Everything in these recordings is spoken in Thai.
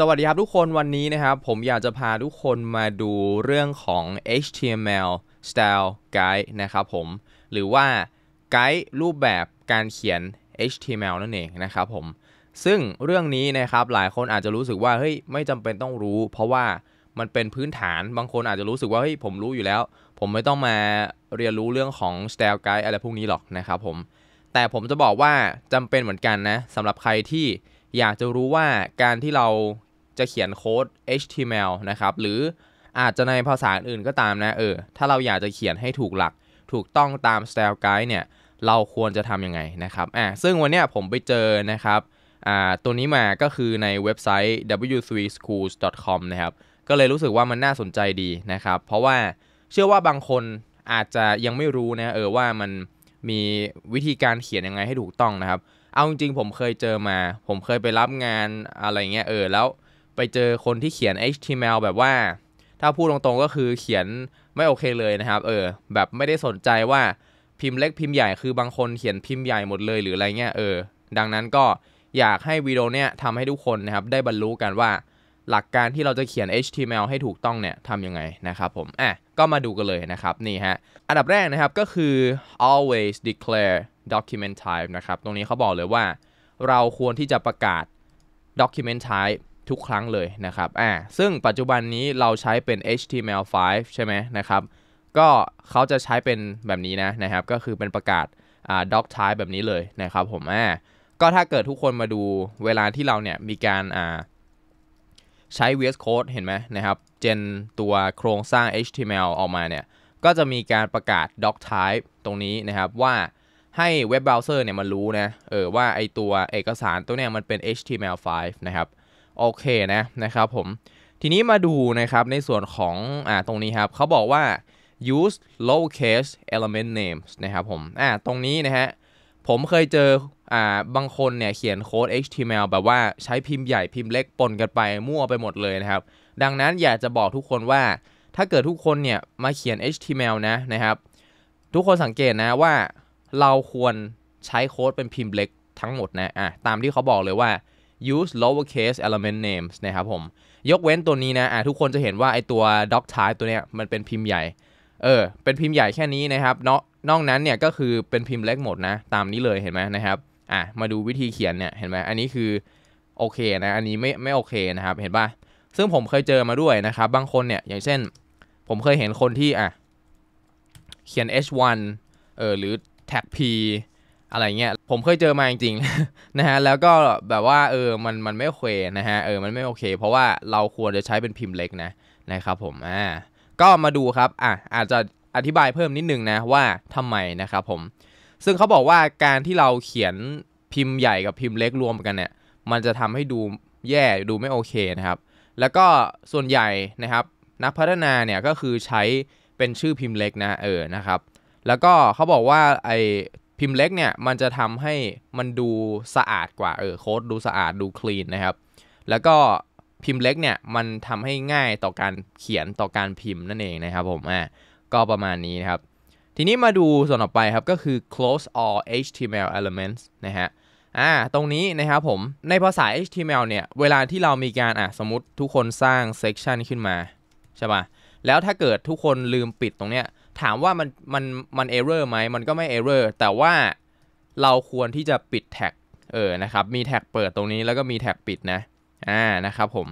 สวัสดีครับทุกคนวันนี้นะครับ ผมอยากจะพาทุกคนมาดูเรื่องของ HTML Style Guide นะครับผมหรือว่าไกด์รูปแบบการเขียน HTML นั่นเองนะครับผมซึ่งเรื่องนี้นะครับ หลายคนอาจจะรู้สึกว่าเฮ้ยไม่จำเป็นต้องรู้ เพราะว่ามันเป็นพื้นฐานบางคนอาจจะรู้สึกว่าเฮ้ยผมรู้อยู่แล้ว ผมไม่ต้องมาเรียนรู้เรื่องของ Style Guide อะไรพวกนี้หรอกนะครับผมแต่ผมจะบอกว่าจำเป็นเหมือนกันนะสำหรับใครที่อยากจะรู้ว่าการที่เราจะเขียนโค้ด HTML นะครับ หรืออาจจะในภาษาอื่นก็ตามนะเออ ถ้าเราอยากจะเขียนให้ถูกหลัก ถูกต้องตามสไตล์ไกด์เนี่ย เราควรจะทำยังไงนะครับ อ่าซึ่งวันนี้ผมไปเจอนะครับ อ่า ตัวนี้มาก็คือในเว็บไซต์ w3schools.com นะครับ ก็เลยรู้สึกว่ามันน่าสนใจดีนะครับ เพราะว่าเชื่อว่าบางคนอาจจะยังไม่รู้นะเออว่ามันมีวิธีการเขียนยังไงให้ถูกต้องนะครับ เอาจริงๆผมเคยเจอมา ผมเคยไปรับงานอะไรเงี้ยเออแล้วไปเจอคนที่เขียน HTML แบบว่า ถ้าพูดตรงๆก็คือเขียนไม่โอเคเลยนะครับเออแบบไม่ได้สนใจว่าพิมพ์เล็กพิมพ์ใหญ่ คือบางคนเขียนพิมพ์ใหญ่หมดเลยหรืออะไรเงี้ยเออ ดังนั้นก็อยากให้วิดีโอเนี้ยทำให้ทุกคนนะครับ ได้บรรลุกันว่าหลักการที่เราจะเขียน HTML ให้ถูกต้องเนี่ยทำยังไงนะครับ ผมอ่ะก็มาดูกันเลยนะครับนี่ฮะอันดับแรกนะครับก็คือ always declare document type นะครับตรงนี้เขาบอกเลยว่า เราควรที่จะประกาศ document type ทุกครั้งเลยนะครับอ่าซึ่งปัจจุบันนี้เราใช้เป็น HTML5 ใช่ไหมนะครับ ก็เขาจะใช้เป็นแบบนี้นะนะครับ ก็คือเป็นประกาศอ่า doc type แบบนี้เลยนะครับผมอ่าก็ถ้าเกิดทุกคนมาดูเวลาที่เราเนี่ยมีการอ่าใช้ VS Code เห็นไหมนะครับ เจนตัวโครงสร้าง HTML ออกมาเนี่ย ก็จะมีการประกาศ doc type ตรงนี้นะครับว่าให้เว็บเบราว์เซอร์เนี่ยมันรู้นะเออว่าไอตัวเอกสารตัวเนี้ยมันเป็น HTML5 นะครับโอเคนะนะครับผมทีนี้มาดูนะครับในส่วนของอ่าตรงนี้ครับเขาบอกว่า use lowercase element names นะครับผมอ่าตรงนี้นะฮะผมเคยเจออ่าบางคนเนี่ยเขียนโค้ด HTML แบบว่าใช้พิมพ์ใหญ่พิมพ์เล็กปนกันไปมั่วไปหมดเลยนะครับ ดังนั้นอยากจะบอกทุกคนว่าถ้าเกิดทุกคนเนี่ยมาเขียน HTML นะนะครับทุกคนสังเกตนะว่าเราควรใช้โค้ดเป็นพิมพ์เล็กทั้งหมดนะอ่ะตามที่เขาบอกเลยว่า use lowercase element names นะครับผมยกเว้นตัวนี้นะะทุกคนจะเห็นว่าไอตัว doc type ตัวเนี้ยมันเป็นพิมพ์ใหญ่ เออเป็นพิมพ์ใหญ่แค่นี้นะครับนอกนอกนั้นเนี่ยก็คือเป็นพิมพ์เล็กหมดนะ ตามนี้เลยเห็นไหมนะครับ อ่ะมาดูวิธีเขียนเนี่ยเห็นไหมอันนี้คือโอเคนะอันนี้ไม่ไม่โอเคนะครับเห็นปะซึ่งผมเคยเจอมาด้วยนะครับ บางคนเนี่ยอย่างเช่นผมเคยเห็นคนที่อ่ะเขียน h1 เออหรือแท็ก p อะไรเงี้ยผมเคยเจอมาจริงๆนะฮะแล้วก็แบบว่าเออมันมันไม่โอเคนะฮะเออมันไม่โอเค เพราะว่าเราควรจะใช้เป็นพิมพ์เล็กนะนะครับผมอ่าก็มาดูครับอ่ะอาจจะอธิบายเพิ่มนิดนึงนะว่าทำไมนะครับผมซึ่งเขาบอกว่าการที่เราเขียนพิมพ์ใหญ่กับพิมพ์เล็กรวมกันเนี่ย มันจะทำให้ดูแย่ดูไม่โอเคนะครับ แล้วก็ส่วนใหญ่นะครับนักพัฒนาเนี่ยก็คือใช้เป็นชื่อพิมพ์เล็กนะเออนะครับแล้วก็เขาบอกว่าไอพิมพ์เล็กเนี่ยมันจะทำให้มันดูสะอาดกว่าเออโค้ด ดูสะอาดดูคลีนนะครับแล้วก็พิมพ์เล็กเนี่ยมันทำให้ง่ายต่อการเขียนต่อการพิมพ์นั่นเองนะครับผมอ่ะก็ประมาณนี้นะครับ ทีนี้มาดูส่วนต่อไปครับก็คือ close all HTML elements นะฮะอ่าตรงนี้นะครับผมในภาษา HTML เนี่ยเวลาที่เรามีการอ่ะสมมติทุกคนสร้าง section ขึ้นมาใช่ป่ะแล้วถ้าเกิดทุกคนลืมปิดตรงเนี้ยถามว่ามันมันมันเอเรอร์ไหม มันก็ไม่เอเรอร์แต่ว่าเราควรที่จะปิดแท็กเออนะครับ มีแท็กเปิดตรงนี้แล้วก็มีแท็กปิดนะ อ่านะครับผม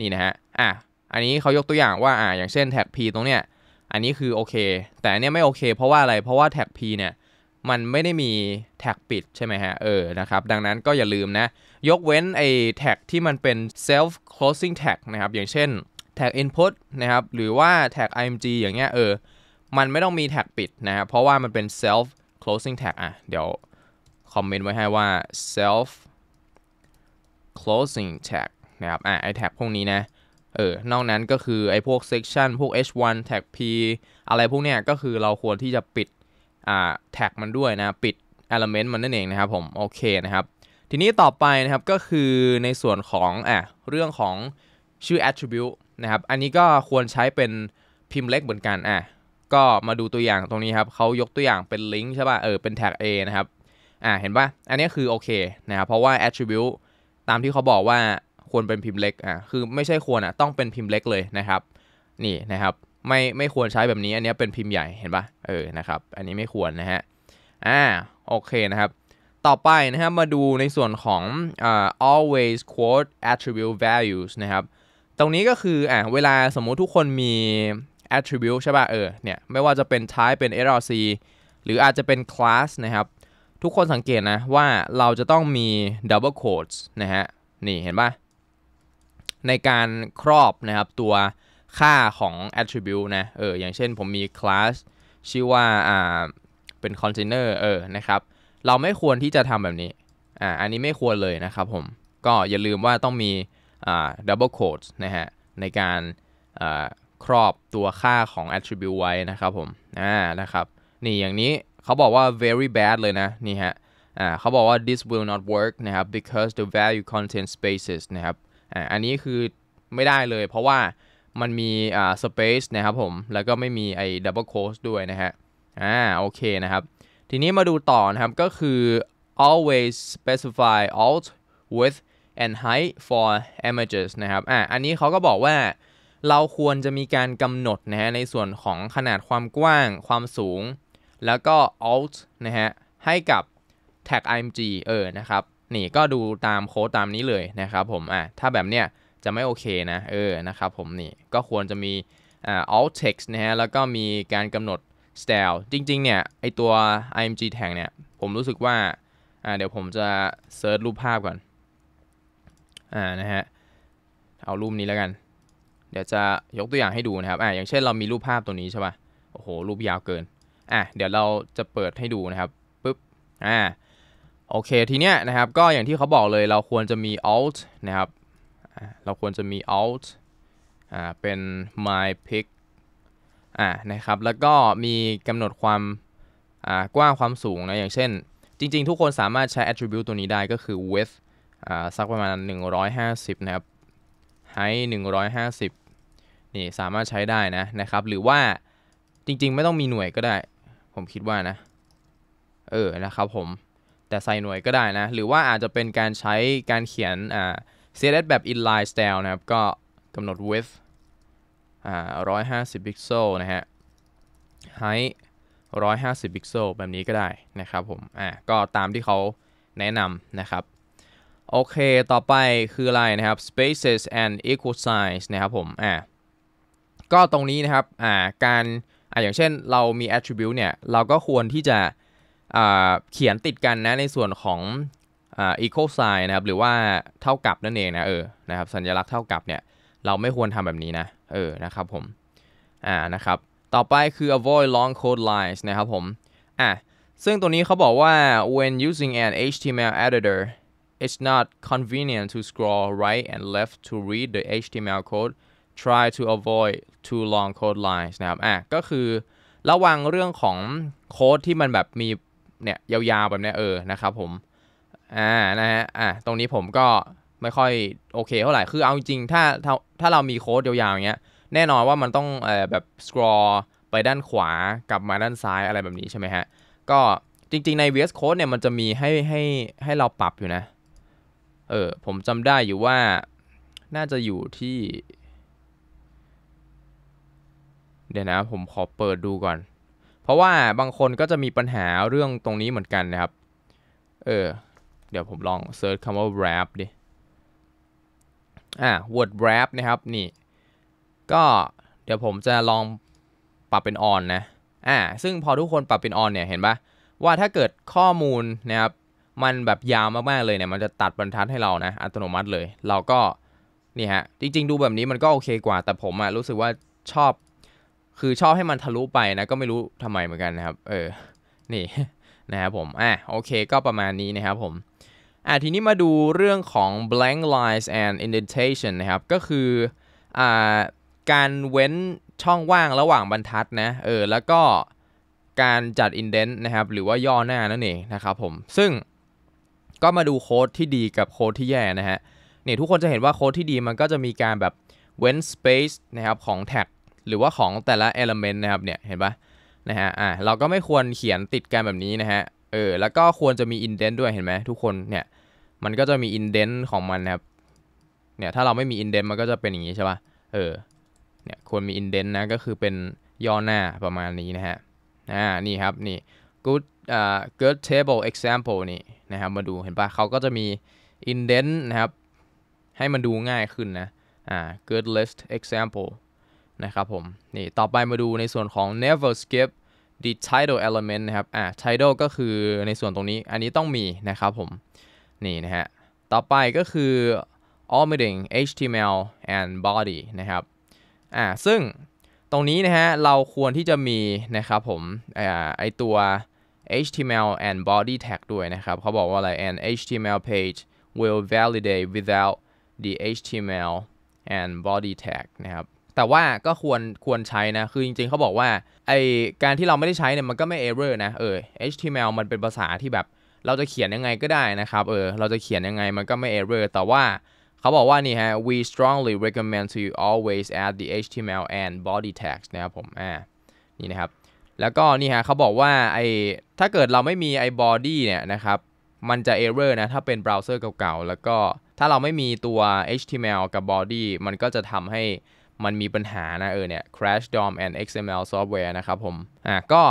นี่นะฮะ อ่ะ อันนี้เขายกตัวอย่างว่า อ่าอย่างเช่นแท็ก P ตรงเนี้ย อันนี้คือโอเค แต่อันนี้ไม่โอเค เพราะว่าอะไร เพราะว่าแท็ก P เนี่ยมันไม่ได้มีแท็กปิดใช่ไหมฮะ เออ นะครับ ดังนั้นก็อย่าลืมนะ ยกเว้นไอ้แท็กที่มันเป็น self closing tag นะครับ อย่างเช่นแท็ก input นะครับ หรือว่าแท็ก img อย่างเงี้ย เออมันไม่ต้องมีแท็กปิดนะครับ เพราะว่ามันเป็น self closing tag อ่ะ เดี๋ยวคอมเมนต์ไว้ให้ว่า self closing tag นะครับ อ่ะไอแท็กพวกนี้นะ เออ นอกนั้นก็คือไอพวก section พวก h1 tag p อะไรพวกเนี้ยก็คือเราควรที่จะปิด อ่า แท็กมันด้วยนะ ปิด element มันนั่นเองนะครับ ผม โอเคนะครับ ทีนี้ต่อไปนะครับก็คือในส่วนของ อ่ะ เรื่องของ ชื่อ attribute นะครับ อันนี้ก็ควรใช้เป็นพิมพ์เล็กเหมือนกันอ่ะก็มาดูตัวอย่างตรงนี้ครับเขายกตัวอย่างเป็นลิงก์ใช่ป่ะเออเป็นแท็ก A นะครับอ่าเห็นป่ะอันนี้คือโอเคนะครับเพราะว่า attribute ตามที่เขาบอกว่าควรเป็นพิมพ์เล็กอ่ะคือไม่ใช่ควรอ่ะต้องเป็นพิมพ์เล็กเลยนะครับ นี่นะครับไม่ไม่ควรใช้แบบนี้อันนี้เป็นพิมพ์ใหญ่เห็นปะ่ะเออนะครับ อันนี้ไม่ควรนะฮะอ่าโอเคนะครับ ต่อไปนะครับมาดูในส่วนของอ always quote attribute values นะครับตรงนี้ก็คืออ่าเวลาสมมุติทุกคนมี attribute ใช่ป่ะเออเนี่ยไม่ว่าจะเป็น type เป็น src หรืออาจจะเป็น class นะครับ ทุกคนสังเกตนะ ว่าเราจะต้องมี double quotes นะฮะนี่เห็นป่ะ ในการครอบนะครับตัวค่าของ attribute นะเอออย่างเช่นผมมี class ชื่อว่าอ่าเป็น container เออนะครับเราไม่ควรที่จะทำแบบนี้อ่าอันนี้ไม่ควรเลยนะครับผม ก็อย่าลืมว่าต้องมีอ่า double quotes นะฮะในการครอบตัวค่าของ attribute ไว้นะครับผม อ่า นะครับ นี่อย่างนี้เขาบอกว่า very bad เลยนะ นี่ฮะ อ่าเขาบอกว่า this will not work นะครับ because the value contains spaces นะครับ อ่า อันนี้คือไม่ได้เลย เพราะว่ามันมี อ่า space นะครับผม แล้วก็ไม่มีไอ้ double quotes ด้วยนะฮะ อ่า โอเคนะครับ ทีนี้มาดูต่อนะครับ ก็คือ always specify alt width and height for images นะครับ อ่าอันนี้เขาก็บอกว่าเราควรจะมีการกำหนดนะฮะในส่วนของขนาดความกว้างความสูง แล้วก็ alt นะฮะให้กับ tag img เออ นะครับนี่ก็ดูตามโค้ดตามนี้เลยนะครับผมอ่ะถ้าแบบเนี้ยจะไม่โอเคนะเออนะครับผมนี่ก็ควรจะมีอ่า alt text นะฮะแล้วก็มีการกำหนด style จริงๆเนี่ยไอตัว img tag เนี่ย ผมรู้สึกว่าอ่าเดี๋ยวผมจะเซิร์ชรูปภาพก่อนอ่านะฮะเอารูปนี้แล้วกันเดี๋ยวจะยกตัวอย่างให้ดูนะครับ อ่ะอย่างเช่นเรามีรูปภาพตัวนี้ใช่ป่ะโอ้โห รูปยาวเกิน อ่ะเดี๋ยวเราจะเปิดให้ดูนะครับปุ๊บ อ่า โอเค ทีเนี้ยนะครับ ก็อย่างที่เขาบอกเลยเราควรจะมี alt นะครับเราควรจะมี alt อ่า เป็น my pic อ่านะครับ แล้วก็มีกำหนดความ อ่า กว้างความสูงนะ อย่างเช่น จริงๆ ทุกคนสามารถใช้ attribute ตัวนี้ได้ก็คือ width อ่า สักประมาณ 150 นะครับ height 150นี่สามารถใช้ได้นะนะครับ หรือว่าจริง ๆ ไม่ต้องมีหน่วยก็ได้ ผมคิดว่านะ เออนะครับผม แต่ใส่หน่วยก็ได้นะ หรือว่าอาจจะเป็นการใช้การเขียนอ่า CSS แบบ inline style นะครับ ก็กำหนด width อ่า150พิกเซลนะฮะ height 150พิกเซลแบบนี้ก็ได้นะครับผมอ่าก็ตามที่เขาแนะนำนะครับ โอเค ต่อไปคืออะไรนะครับ spaces and equal signs นะครับผมอ่าก็ตรงนี้นะครับอ่าการอ่าอย่างเช่นเรามี attribute เนี่ยเราก็ควรที่จะอ่าเขียนติดกันนะ ในส่วนของอ่า equal sign นะครับหรือว่าเท่ากับนั่นเองนะเออนะครับสัญลักษณ์เท่ากับเนี่ย เราไม่ควรทำแบบนี้นะ เออนะครับผมอ่านะครับต่อไปคือ avoid long code lines นะครับผมอ่ะซึ่งตัวนี้เขาบอกว่า when using an HTML editor it's not convenient to scroll right and left to read the HTML code try to avoid too long code lines นะครับอ่ะก็คือระวังเรื่องของโค้ด ที่มันแบบมีเนี่ยยาวๆแบบนี้เออนะครับผม อ่านะฮะ อ่ะตรงนี้ผมก็ไม่ค่อยโอเคเท่าไหร่ คือเอาจริงถ้าถ้าถ้าเรามีโค้ดยาวๆอย่างเงี้ย แน่นอนว่ามันต้องเอ่อแบบสครอ l ไปด้านขวากลับมาด้านซ้ายอะไรแบบนี้ใช่ไหมฮะ ก็จริง ๆใน VS Code เนี่ยมันจะมีให้ให้ให้เราปรับอยู่นะ เออผมจำได้อยู่ว่าน่าจะอยู่ที่เดี๋ยวนะ ผมขอเปิดดูก่อน เพราะว่าบางคนก็จะมีปัญหาเรื่องตรงนี้เหมือนกันนะครับ เออ เดี๋ยวผมลองเซิร์ชคำว่า wrap ดิ อ่า word wrap นะครับ นี่ ก็ เดี๋ยวผมจะลองปรับเป็น on นะอ่าซึ่งพอทุกคนปรับเป็น on เนี่ย เห็นปะว่าถ้าเกิดข้อมูลนะครับ มันแบบยาวมาก ๆ เลยเนี่ย มันจะตัดบรรทัดให้เรานะอัตโนมัติเลย เราก็นี่ฮะจริง ๆดูแบบนี้มันก็โอเคกว่าแต่ผมอะรู้สึกว่าชอบคือชอบให้มันทะลุไปนะก็ไม่รู้ทำไมเหมือนกันนะครับเออนี่นะครับผมอ่ะโอเค ก็ประมาณนี้นะครับผมอ่ะทีนี้มาดูเรื่องของ blank lines and indentation นะครับก็คืออ่าการเว้นช่องว่างระหว่างบรรทัดนะเออแล้วก็การจัด indent นะครับหรือว่าย่อหน้านั่นเองนะครับผม ซึ่งก็มาดูโค้ดที่ดีกับโค้ดที่แย่นะฮะเนี่ยทุกคนจะเห็นว่าโค้ดที่ดีมันก็จะมีการแบบเว้น space นะครับของแท็กหรือว่าของแต่ละ element นะครับเนี่ยเห็นปะนะฮะอ่าเราก็ไม่ควรเขียนติดกันแบบนี้นะฮะเออแล้วก็ควรจะมี indent ด้วยเห็นไหมทุกคนเนี่ยมันก็จะมี indent ของมันนะครับเนี่ยถ้าเราไม่มี indent มันก็จะเป็นอย่างนี้ใช่ปะเออเนี่ยควรมี indent นะก็คือเป็นย่อหน้าประมาณนี้นะฮะอ่านี่ครับนี่ good อ่า good table example นี่นะครับมาดูเห็นปะเขาก็จะมี indent นะครับ ให้มันดูง่ายขึ้นนะอ่า good list example นะครับผมนี่ต่อไปมาดูในส่วนของ never skip the title element นะครับอ่า title ก็คือในส่วนตรงนี้อันนี้ต้องมีนะครับผมนี่นะฮะต่อไปก็คือ o m e t t i n g html and body นะครับอ่าซึ่งตรงนี้นะฮะเราควรที่จะมีนะครับผมอ่าไอตัว html and body tag ด้วยนะครับเขาบอกว่าอะไร and html page will validate without the html and body tag นะครับแต่ว่าก็ควร ควรใช้นะ คือจริงๆ เขาบอกว่าไอการที่เราไม่ได้ใช้เนี่ย มันก็ไม่เอเรอร์นะ เออ HTML มันเป็นภาษาที่แบบ เราจะเขียนยังไงก็ได้นะครับ เออ เราจะเขียนยังไง มันก็ไม่เอเรอร์แต่ว่าเขาบอกว่านี่ฮะ we strongly recommend to you always add the HTML and body tags นะครับผมอ่านี่นะครับ แล้วก็นี่ฮะเขาบอกว่า ไอถ้าเกิดเราไม่มีไอ body เนี่ยนะครับ มันจะเอเรอร์นะ ถ้าเป็นเบราว์เซอร์เก่าๆ แล้วก็ ถ้าเราไม่มีตัว HTML กับ body มันก็จะทำให้มันมีปัญหา นะ เออเนี่ย crash DOM and XML software นะครับผม อ่ะก็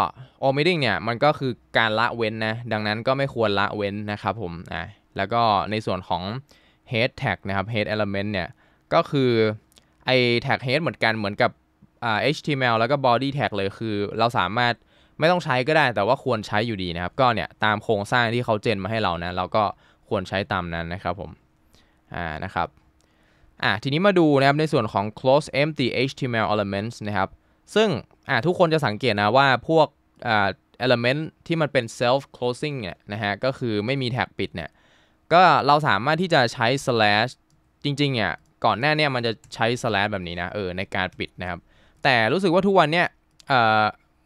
omitting เนี่ย มันก็คือการละเว้นนะ ดังนั้นก็ไม่ควรละเว้นนะครับผม อ่ะแล้วก็ในส่วนของ head tag นะครับ head element เนี่ย ก็คือไอ้ tag head เหมือนกัน เหมือนกับอ่า HTML แล้วก็ body tag เลย คือเราสามารถไม่ต้องใช้ก็ได้ แต่ว่าควรใช้อยู่ดีนะครับ ก็เนี่ย ตามโครงสร้างที่เขาเจนมาให้เรานะ เราก็ควรใช้ตามนั้นนะครับผม อ่านะครับอ่ะทีนี้มาดูนะครับในส่วนของ close empty HTML elements นะครับ ซึ่งอ่ะทุกคนจะสังเกตนะว่าพวกอ่า element ที่มันเป็น self closing เนี่ยนะฮะก็คือไม่มีแท็กปิดเนี่ยก็เราสามารถที่จะใช้ slash จริงๆเนี่ยก่อนหน้าเนี่ยมันจะใช้ slash แบบนี้นะเออในการปิดนะครับ แต่รู้สึกว่าทุกวันเนี่ยเอ่อ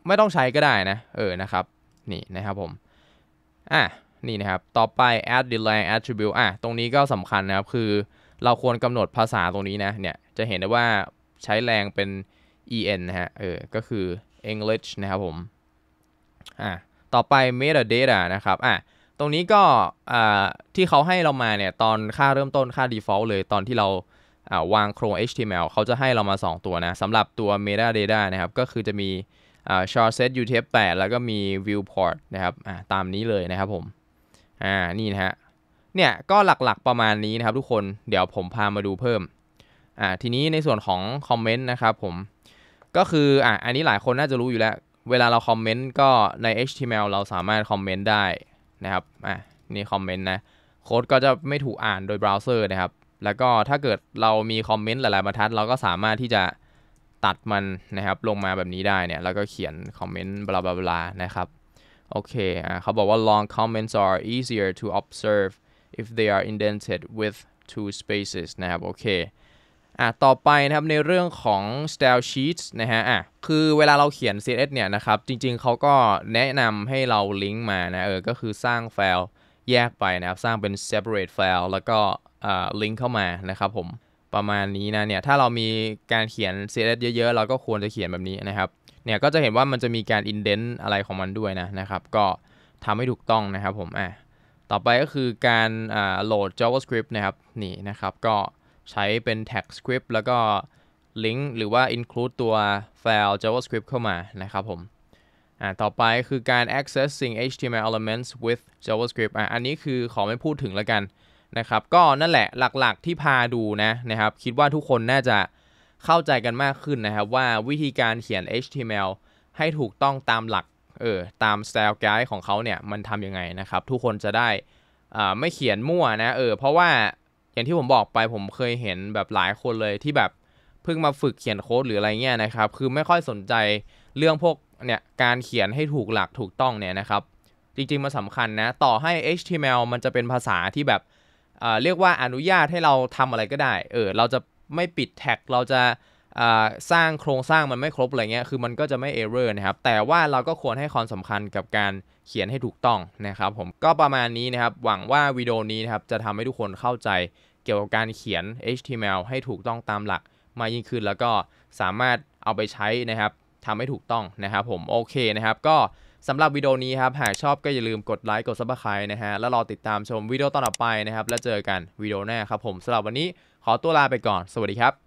ไม่ต้องใช้ก็ได้นะเออนะครับนี่นะครับผมอ่ะนี่นะครับต่อไป add delay attribute อ่ะตรงนี้ก็สำคัญนะครับคือเราควรกำหนดภาษาตรงนี้นะเนี่ยจะเห็นได้ว่าใช้แรงเป็น en นะฮะเออ ก็คือ English นะครับผมอ่ะต่อไป metadata นะครับอ่ะตรงนี้ก็อ่าที่เขาให้เรามาเนี่ยตอนค่าเริ่มต้นค่า default เลยตอนที่เราอ่าวางโครง HTML เขาจะให้เรามา 2 ตัวนะสำหรับตัว metadata นะครับ ก็คือจะมี short set utf8 แล้วก็มี viewport นะครับอ่าตามนี้เลยนะครับผมอ่านี่นะฮะเนี่ยก็หลักๆประมาณนี้นะครับ ทุกคนเดี๋ยวผมพามาดูเพิ่มอ่าทีนี้ในส่วนของคอมเมนต์นะครับผมก็คืออ่าอันนี้หลายคนน่าจะรู้อยู่แล้วเวลาเราคอมเมนต์ก็ใน HTML เราสามารถคอมเมนต์ได้นะครับอ่านี่คอมเมนต์นะโค้ดก็จะไม่ถูกอ่านโดยเบราว์เซอร์นะครับแล้วก็ถ้าเกิดเรามีคอมเมนต์หลายๆบรรทัดเราก็สามารถที่จะตัดมันนะครับลงมาแบบนี้ได้เนี่ยแล้วก็เขียนคอมเมนต์บลาบลานะครับโอเคอ่าเขาบอกว่า long comments are easier to observe if they are indented with two spaces นะครับโอเคอ่ะต่อไปนะครับ ในเรื่องของ style sheets นะฮะอ่ะคือเวลาเราเขียน CSS เนี่ยนะครับ จริงๆ เขาก็แนะนำให้เราลิงก์มานะเออก็คือสร้างไฟล์แยกไปนะครับ สร้างเป็น separate file แล้วก็ลิงก์เข้ามานะครับผม ประมาณนี้นะเนี่ยถ้าเรามีการเขียน CSS เยอะๆ เราก็ควรจะเขียนแบบนี้นะครับ เนี่ยก็จะเห็นว่ามันจะมีการ indent อะไรของมันด้วยนะนะครับ ก็ทำให้ถูกต้องนะครับผมอ่ะต่อไปก็คือการโหลด JavaScript นะครับนี่นะครับก็ใช้เป็น tag script แล้วก็ลิงก์หรือว่า include ตัวไฟล์ JavaScript เข้ามานะครับผมต่อไปคือการ accessing HTML elements with JavaScript ออันนี้คือขอไม่พูดถึงแล้วกันนะครับก็นั่นแหละหลักๆ ที่พาดูนะนะครับ คิดว่าทุกคนน่าจะเข้าใจกันมากขึ้นนะครับว่าวิธีการเขียน HTML ให้ถูกต้องตามหลักเออตามสไตล์ไกด์ของเขาเนี่ย มันทำยังไงนะครับ ทุกคนจะได้อ่าไม่เขียนมั่วนะเออเพราะว่า อย่างที่ผมบอกไปผมเคยเห็นแบบหลายคนเลยที่แบบเพิ่งมาฝึกเขียนโค้ดหรืออะไรเงี้ยนะครับ คือไม่ค่อยสนใจเรื่องพวกเนี่ย การเขียนให้ถูกหลักถูกต้องเนี่ยนะครับ จริงๆมันสำคัญนะ ต่อให้ HTML มันจะเป็นภาษาที่แบบ เรียกว่าอนุญาตให้เราทำอะไรก็ได้เออเราจะไม่ปิดแท็กเราจะสร้างโครงสร้างมันไม่ครบอะไรเงี้ย คือมันก็จะไม่เอเรอร์นะครับ แต่ว่าเราก็ควรให้ความสำคัญกับการเขียนให้ถูกต้องนะครับ ผม ก็ประมาณนี้นะครับ หวังว่าวิดีโอนี้นะครับ จะทำให้ทุกคนเข้าใจเกี่ยวกับการเขียน HTML ให้ถูกต้องตามหลัก มากยิ่งขึ้น แล้วก็สามารถเอาไปใช้นะครับทำให้ถูกต้องนะครับ ผม โอเคนะครับ ก็สำหรับวิดีโอนี้ครับหากชอบก็อย่าลืมกดไลค์ กดซับสไคร b e นะฮะ แล้วรอติดตามชมวิดีโอต่อไปนะครับ แล้วเจอกันวิดีโอหน้าครับผมสำหรับวันนี้ขอตัวลาไปก่อน สวัสดีครับ